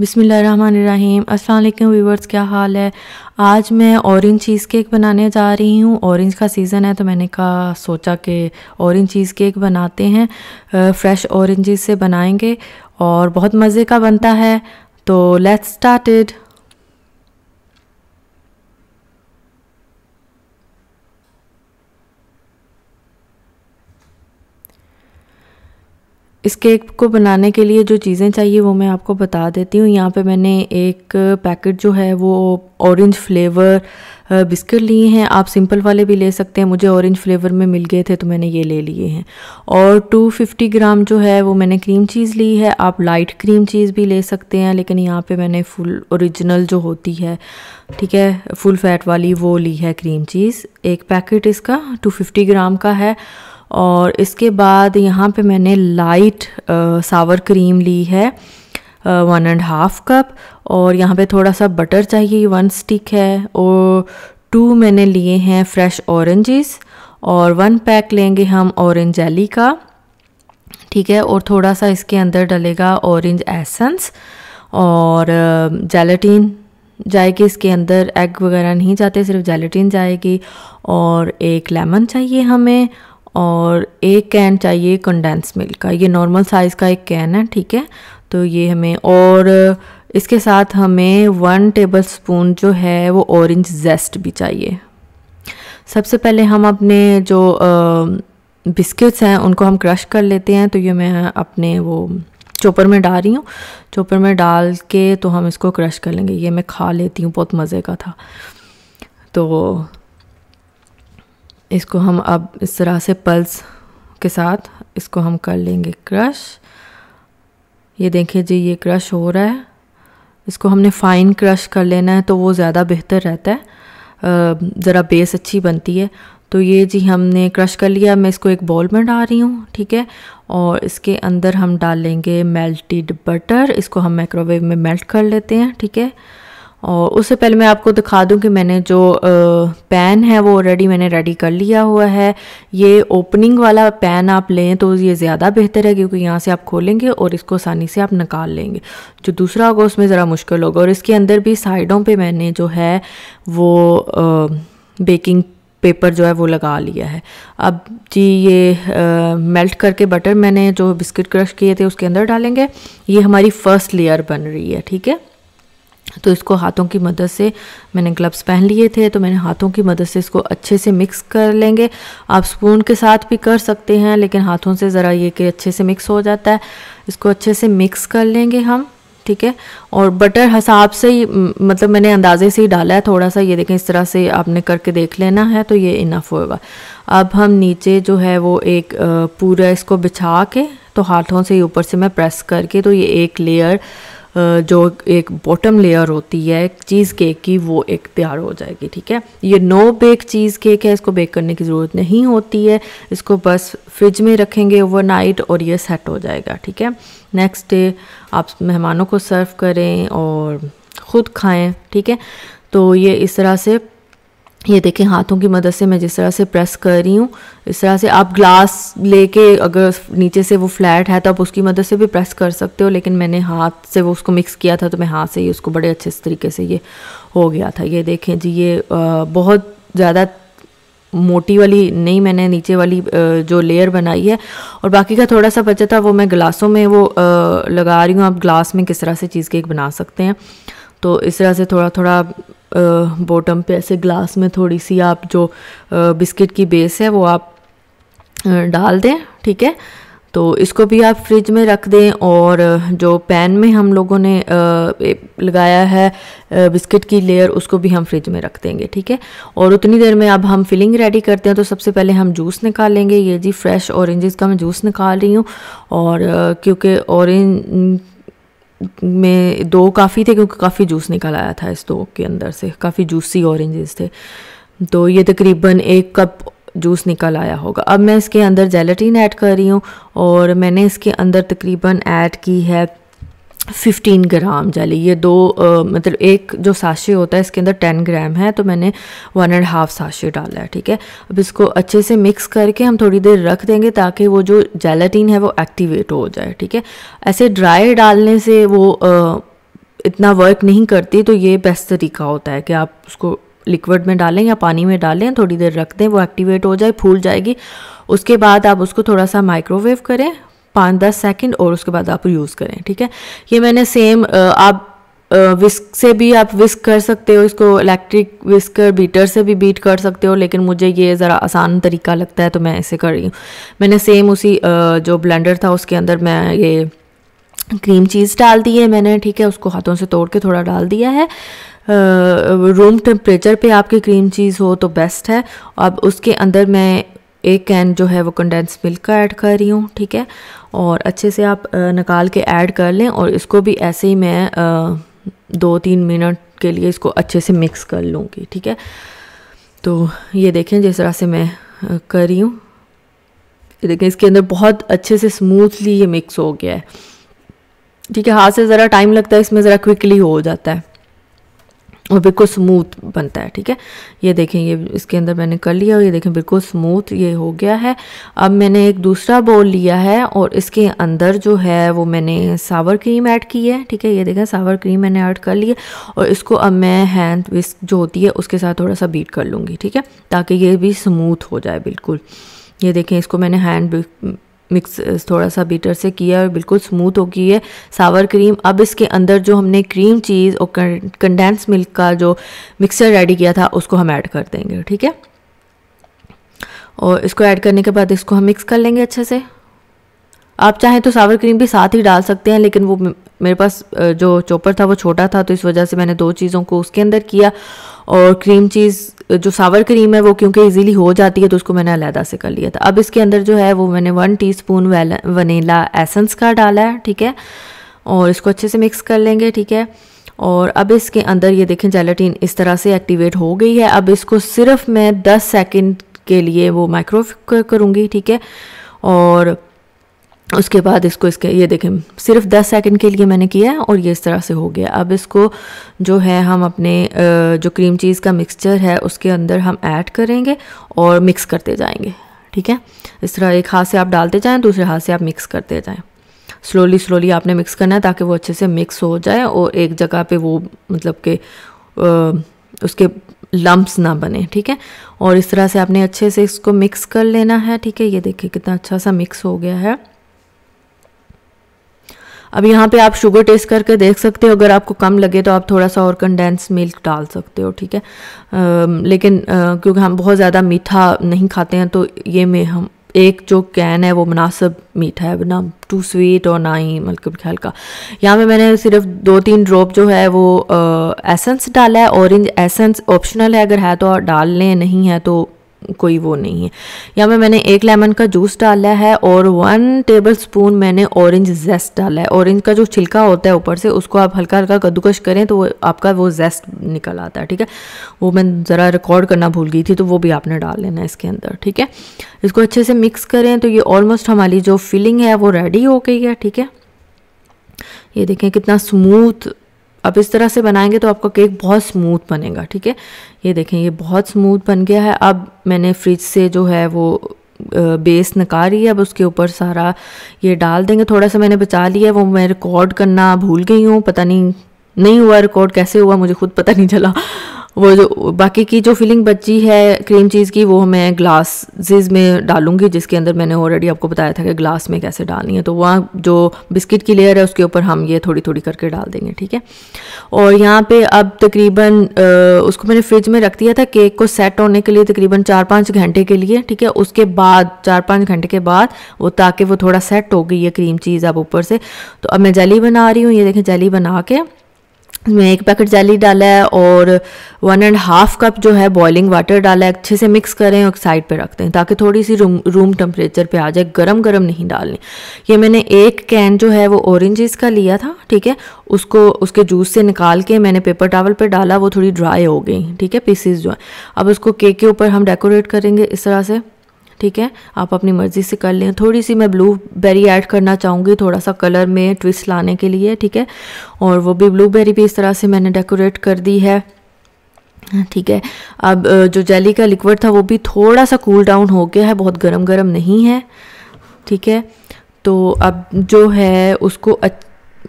बिसमीम अस्सलाम व्यूवर्स क्या हाल है आज मैं ऑरेंज चीज़ केक बनाने जा रही हूँ ऑरेंज का सीज़न है तो मैंने कहा सोचा कि ऑरेंज चीज़ केक बनाते हैं फ्रेश ऑरेंजेस से बनाएंगे और बहुत मज़े का बनता है तो लेट्स स्टार्टेड इस केक को बनाने के लिए जो चीज़ें चाहिए वो मैं आपको बता देती हूँ यहाँ पे मैंने एक पैकेट जो है वो ऑरेंज फ्लेवर बिस्किट लिए हैं आप सिंपल वाले भी ले सकते हैं मुझे ऑरेंज फ्लेवर में मिल गए थे तो मैंने ये ले लिए हैं और 250 ग्राम जो है वो मैंने क्रीम चीज़ ली है आप लाइट क्रीम चीज़ भी ले सकते हैं लेकिन यहाँ पे मैंने फुल ओरिजिनल जो होती है ठीक है फुल फैट वाली वो ली है क्रीम चीज़ एक पैकेट इसका टू ग्राम का है और इसके बाद यहाँ पे मैंने लाइट सावर क्रीम ली है वन एंड हाफ कप और यहाँ पे थोड़ा सा बटर चाहिए वन स्टिक है और टू मैंने लिए हैं फ्रेश ऑरेंजेस और वन पैक लेंगे हम ऑरेंज जेली का ठीक है और थोड़ा सा इसके अंदर डलेगा ऑरेंज एसेंस और जेलेटिन जाएगी इसके अंदर एग वगैरह नहीं जाते सिर्फ जेलेटीन जाएगी और एक लेमन चाहिए हमें और एक कैन चाहिए कंडेंस मिल्क का ये नॉर्मल साइज़ का एक कैन है ठीक है तो ये हमें और इसके साथ हमें वन टेबल स्पून जो है वो ऑरेंज जेस्ट भी चाहिए सबसे पहले हम अपने जो बिस्किट्स हैं उनको हम क्रश कर लेते हैं तो ये मैं अपने वो चोपर में डाल रही हूँ चोपर में डाल के तो हम इसको क्रश कर लेंगे ये मैं खा लेती हूँ बहुत मज़े का था तो इसको हम अब इस तरह से पल्स के साथ इसको हम कर लेंगे क्रश ये देखिए जी ये क्रश हो रहा है इसको हमने फ़ाइन क्रश कर लेना है तो वो ज़्यादा बेहतर रहता है ज़रा बेस अच्छी बनती है तो ये जी हमने क्रश कर लिया मैं इसको एक बॉल में डाल रही हूँ ठीक है और इसके अंदर हम डालेंगे मेल्टेड बटर इसको हम माइक्रोवेव में मेल्ट कर लेते हैं ठीक है और उससे पहले मैं आपको दिखा दूं कि मैंने जो पैन है वो ऑलरेडी मैंने रेडी कर लिया हुआ है ये ओपनिंग वाला पैन आप लें तो ये ज़्यादा बेहतर है क्योंकि यहाँ से आप खोलेंगे और इसको आसानी से आप निकाल लेंगे जो दूसरा होगा उसमें ज़रा मुश्किल होगा और इसके अंदर भी साइडों पर मैंने जो है वो आ, बेकिंग पेपर जो है वो लगा लिया है अब जी ये आ, मेल्ट करके बटर मैंने जो बिस्किट क्रश किए थे उसके अंदर डालेंगे ये हमारी फ़र्स्ट लेयर बन रही है ठीक है तो इसको हाथों की मदद से मैंने ग्लव्स पहन लिए थे तो मैंने हाथों की मदद से इसको अच्छे से मिक्स कर लेंगे आप स्पून के साथ भी कर सकते हैं लेकिन हाथों से ज़रा ये कि अच्छे से मिक्स हो जाता है इसको अच्छे से मिक्स कर लेंगे हम ठीक है और बटर हिसाब से ही मतलब मैंने अंदाजे से ही डाला है थोड़ा सा ये देखें इस तरह से आपने करके देख लेना है तो ये इनफ होगा अब हम नीचे जो है वो एक पूरा इसको बिछा के तो हाथों से ही ऊपर से मैं प्रेस करके तो ये एक लेयर जो एक बॉटम लेयर होती है चीज़ केक की वो एक तैयार हो जाएगी ठीक है ये नो बेक चीज़ केक है इसको बेक करने की ज़रूरत नहीं होती है इसको बस फ्रिज में रखेंगे ओवरनाइट और ये सेट हो जाएगा ठीक है नेक्स्ट डे आप मेहमानों को सर्व करें और ख़ुद खाएँ ठीक है तो ये इस तरह से ये देखें हाथों की मदद से मैं जिस तरह से प्रेस कर रही हूँ इस तरह से आप ग्लास लेके अगर नीचे से वो फ्लैट है तो आप उसकी मदद से भी प्रेस कर सकते हो लेकिन मैंने हाथ से वो उसको मिक्स किया था तो मैं हाथ से ही उसको बड़े अच्छे तरीके से ये हो गया था ये देखें जी ये बहुत ज़्यादा मोटी वाली नहीं मैंने नीचे वाली जो लेयर बनाई है और बाकी का थोड़ा सा बचा था वो मैं ग्लासों में वो लगा रही हूँ आप ग्लास में किस तरह से चीज़ केक बना सकते हैं तो इस तरह से थोड़ा थोड़ा बॉटम पे ऐसे ग्लास में थोड़ी सी आप जो बिस्किट की बेस है वो आप डाल दें ठीक है तो इसको भी आप फ्रिज में रख दें और जो पैन में हम लोगों ने लगाया है बिस्किट की लेयर उसको भी हम फ्रिज में रख देंगे ठीक है और उतनी देर में अब हम फिलिंग रेडी करते हैं तो सबसे पहले हम जूस निकालेंगे ये जी फ्रेश ऑरेंजेस का मैं जूस निकाल रही हूँ और क्योंकि ऑरेंज में दो काफ़ी थे क्योंकि काफ़ी जूस निकल आया था इस दो के अंदर से काफ़ी जूसी ऑरेंजेस थे तो ये तकरीबन एक कप जूस निकल आया होगा अब मैं इसके अंदर जेलेटिन ऐड कर रही हूँ और मैंने इसके अंदर तकरीबन ऐड की है फिफ्टीन ग्राम जाली ये दो आ, मतलब एक जो साशे होता है इसके अंदर टेन ग्राम है तो मैंने वन एंड हाफ साशे डाला है ठीक है अब इसको अच्छे से मिक्स करके हम थोड़ी देर रख देंगे ताकि वो जो जेलेटिन है वो एक्टिवेट हो जाए ठीक है ऐसे ड्राई डालने से वो आ, इतना वर्क नहीं करती तो ये बेस्ट तरीका होता है कि आप उसको लिक्विड में डालें या पानी में डालें थोड़ी देर रख दें वो एक्टिवेट हो जाए फूल जाएगी उसके बाद आप उसको थोड़ा सा माइक्रोवेव करें पाँच दस सेकेंड और उसके बाद आप यूज़ करें ठीक है ये मैंने सेम आप विस्क से भी आप विस्क कर सकते हो इसको इलेक्ट्रिक विस्कर बीटर से भी बीट कर सकते हो लेकिन मुझे ये ज़रा आसान तरीका लगता है तो मैं ऐसे कर रही हूँ मैंने सेम उसी जो ब्लेंडर था उसके अंदर मैं ये क्रीम चीज़ डाल दी है मैंने ठीक है उसको हाथों से तोड़ के थोड़ा डाल दिया है रूम टेम्परेचर पे आपकी क्रीम चीज़ हो तो बेस्ट है अब उसके अंदर मैं एक कैन जो है वो कंडेंस मिल्क का ऐड कर रही हूँ ठीक है और अच्छे से आप निकाल के ऐड कर लें और इसको भी ऐसे ही मैं दो तीन मिनट के लिए इसको अच्छे से मिक्स कर लूँगी ठीक है तो ये देखें जिस तरह से मैं कर रही हूँ देखें इसके अंदर बहुत अच्छे से स्मूथली ये मिक्स हो गया है ठीक है हाथ से ज़रा टाइम लगता है इसमें ज़रा क्विकली हो जाता है और बिल्कुल स्मूथ बनता है ठीक है ये देखें ये इसके अंदर मैंने कर लिया और ये देखें बिल्कुल स्मूथ ये हो गया है अब मैंने एक दूसरा बोल लिया है और इसके अंदर जो है वो मैंने सावर क्रीम ऐड की है ठीक है ये देखें सावर क्रीम मैंने ऐड कर ली है और इसको अब मैं हैंड विस्क जो होती है उसके साथ थोड़ा सा बीट कर लूँगी ठीक है ताकि ये भी स्मूथ हो जाए बिल्कुल ये देखें इसको मैंने हैंड मिक्स थोड़ा सा बीटर से किया और बिल्कुल स्मूथ हो गई है सावर क्रीम अब इसके अंदर जो हमने क्रीम चीज़ और कंडेंस मिल्क का जो मिक्सर रेडी किया था उसको हम ऐड कर देंगे ठीक है और इसको ऐड करने के बाद इसको हम मिक्स कर लेंगे अच्छे से आप चाहें तो सावर क्रीम भी साथ ही डाल सकते हैं लेकिन वो मेरे पास जो चॉपर था वो छोटा था तो इस वजह से मैंने दो चीज़ों को उसके अंदर किया और क्रीम चीज़ जो सावर क्रीम है वो क्योंकि इजीली हो जाती है तो उसको मैंने अलहदा से कर लिया था अब इसके अंदर जो है वो मैंने वन टीस्पून वनीला एसेंस का डाला है ठीक है और इसको अच्छे से मिक्स कर लेंगे ठीक है और अब इसके अंदर ये देखें जेलेटिन इस तरह से एक्टिवेट हो गई है अब इसको सिर्फ मैं दस सेकेंड के लिए वो माइक्रोव करूँगी ठीक है और उसके बाद इसको इसके ये देखें सिर्फ 10 सेकंड के लिए मैंने किया है और ये इस तरह से हो गया अब इसको जो है हम अपने जो क्रीम चीज़ का मिक्सचर है उसके अंदर हम ऐड करेंगे और मिक्स करते जाएंगे ठीक है इस तरह एक हाथ से आप डालते जाएँ दूसरे हाथ से आप मिक्स करते जाएँ स्लोली स्लोली आपने मिक्स करना है ताकि वो अच्छे से मिक्स हो जाए और एक जगह पर वो मतलब के उसके लम्ब्स ना बने ठीक है और इस तरह से आपने अच्छे से इसको मिक्स कर लेना है ठीक है ये देखिए कितना अच्छा सा मिक्स हो गया है अब यहाँ पे आप शुगर टेस्ट करके देख सकते हो अगर आपको कम लगे तो आप थोड़ा सा और कंडेंस मिल्क डाल सकते हो ठीक है आ, लेकिन आ, क्योंकि हम बहुत ज़्यादा मीठा नहीं खाते हैं तो ये में हम एक जो कैन है वो मुनासिब मीठा है ना टू स्वीट और ना ही मतलब ख्याल का यहाँ पे मैंने सिर्फ दो तीन ड्रॉप जो है वो एसेंस डाला है ऑरेंज एसेंस ऑप्शनल है अगर है तो डाल लें नहीं है तो कोई वो नहीं है यहाँ पर मैंने एक लेमन का जूस डाला है और वन टेबल स्पून मैंने ऑरेंज जेस्ट डाला है ऑरेंज का जो छिलका होता है ऊपर से उसको आप हल्का हल्का कद्दूकश करें तो वो आपका वो जेस्ट निकल आता है ठीक है वो मैं ज़रा रिकॉर्ड करना भूल गई थी तो वो भी आपने डाल लेना है इसके अंदर ठीक है इसको अच्छे से मिक्स करें तो ये ऑलमोस्ट हमारी जो फिलिंग है वो रेडी हो गई है ठीक है ये देखें कितना स्मूथ अब इस तरह से बनाएंगे तो आपका केक बहुत स्मूथ बनेगा ठीक है ये देखें ये बहुत स्मूथ बन गया है अब मैंने फ्रिज से जो है वो बेस नकारी है अब उसके ऊपर सारा ये डाल देंगे थोड़ा सा मैंने बचा लिया वो मैं रिकॉर्ड करना भूल गई हूँ पता नहीं नहीं हुआ रिकॉर्ड कैसे हुआ मुझे खुद पता नहीं चला वो जो बाकी की जो फिलिंग बची है क्रीम चीज़ की वो मैं ग्लासेस में डालूंगी जिसके अंदर मैंने ऑलरेडी आपको बताया था कि ग्लास में कैसे डालनी है तो वहाँ जो बिस्किट की लेयर है उसके ऊपर हम ये थोड़ी थोड़ी करके डाल देंगे ठीक है और यहाँ पे अब तकरीबन उसको मैंने फ्रिज में रख दिया था केक को सेट होने के लिए तकरीबन चार पाँच घंटे के लिए ठीक है उसके बाद चार पाँच घंटे के बाद वो ताकि वो थोड़ा सेट हो गई है क्रीम चीज़ अब ऊपर से तो अब मैं जली बना रही हूँ ये देखें जली बना के में एक पैकेट जैली डाला है और वन एंड हाफ कप जो है बॉइलिंग वाटर डाला है अच्छे से मिक्स करें और साइड पे रख दें ताकि थोड़ी सी रूम रूम टेम्परेचर पर आ जाए गरम गरम नहीं डालनी ये मैंने एक कैन जो है वो ऑरेंजेस का लिया था ठीक है उसको उसके जूस से निकाल के मैंने पेपर टावल पर पे डाला वो थोड़ी ड्राई हो गई ठीक है पीसीस जो है अब उसको केक के ऊपर हम डेकोरेट करेंगे इस तरह से ठीक है आप अपनी मर्ज़ी से कर लें थोड़ी सी मैं ब्लू बेरी ऐड करना चाहूँगी थोड़ा सा कलर में ट्विस्ट लाने के लिए ठीक है और वो भी ब्लू बेरी भी इस तरह से मैंने डेकोरेट कर दी है ठीक है अब जो जेली का लिक्विड था वो भी थोड़ा सा कूल डाउन हो गया है बहुत गर्म गर्म नहीं है ठीक है तो अब जो है उसको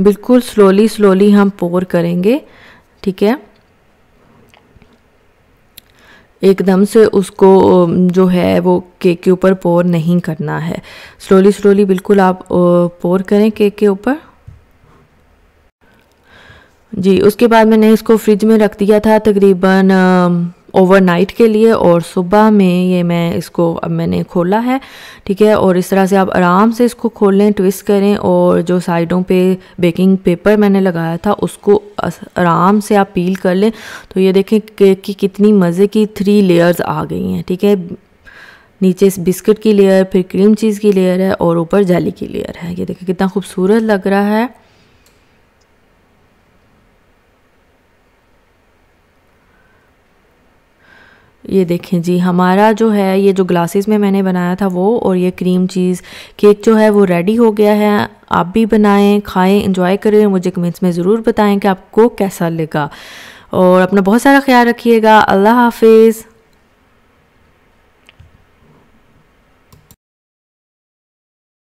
बिल्कुल स्लोली स्लोली हम पोर करेंगे ठीक है एकदम से उसको जो है वो केक के ऊपर पोर नहीं करना है स्लोली स्लोली बिल्कुल आप पोर करें केक के ऊपर जी उसके बाद मैंने इसको फ्रिज में रख दिया था तकरीबन ओवरनाइट के लिए और सुबह में ये मैं इसको अब मैंने खोला है ठीक है और इस तरह से आप आराम से इसको खोलें ट्विस्ट करें और जो साइडों पे बेकिंग पेपर मैंने लगाया था उसको आराम से आप पील कर लें तो ये देखें केक की कितनी मज़े की थ्री लेयर्स आ गई हैं ठीक है नीचे इस बिस्किट की लेयर फिर क्रीम चीज़ की लेयर है और ऊपर जाली की लेयर है ये देखें कितना खूबसूरत लग रहा है ये देखें जी हमारा जो है ये जो ग्लासेस में मैंने बनाया था वो और ये क्रीम चीज़ केक जो है वो रेडी हो गया है आप भी बनाएं खाएं इंजॉय करें और मुझे कमेंट्स में ज़रूर बताएं कि आपको कैसा लगा और अपना बहुत सारा ख्याल रखिएगा अल्लाह हाफिज़